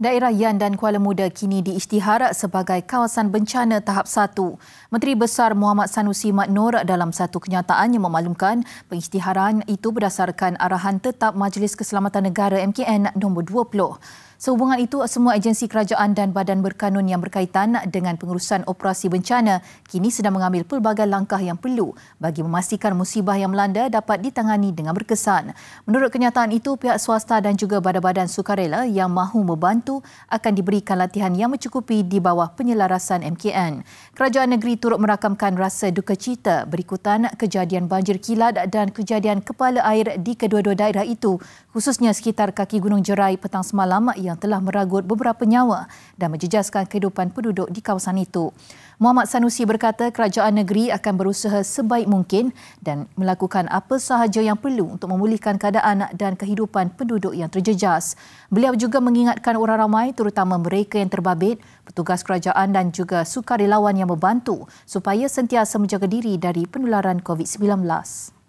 Daerah Yan dan Kuala Muda kini diisytiharat sebagai kawasan bencana tahap satu. Menteri Besar Muhammad Sanusi Mat Maknur dalam satu kenyataannya memaklumkan pengisytiharan itu berdasarkan arahan tetap Majlis Keselamatan Negara MKN no. 20. Sehubungan itu, semua agensi kerajaan dan badan berkanun yang berkaitan dengan pengurusan operasi bencana kini sedang mengambil pelbagai langkah yang perlu bagi memastikan musibah yang melanda dapat ditangani dengan berkesan. Menurut kenyataan itu, pihak swasta dan juga badan-badan sukarela yang mahu membantu akan diberikan latihan yang mencukupi di bawah penyelarasan MKN. Kerajaan negeri turut merakamkan rasa duka cita berikutan kejadian banjir kilat dan kejadian kepala air di kedua-dua daerah itu, khususnya sekitar kaki Gunung Jerai petang semalam yang yang telah meragut beberapa nyawa dan menjejaskan kehidupan penduduk di kawasan itu. Muhammad Sanusi berkata kerajaan negeri akan berusaha sebaik mungkin dan melakukan apa sahaja yang perlu untuk memulihkan keadaan dan kehidupan penduduk yang terjejas. Beliau juga mengingatkan orang ramai terutama mereka yang terbabit, petugas kerajaan dan juga sukarelawan yang membantu supaya sentiasa menjaga diri dari penularan COVID-19.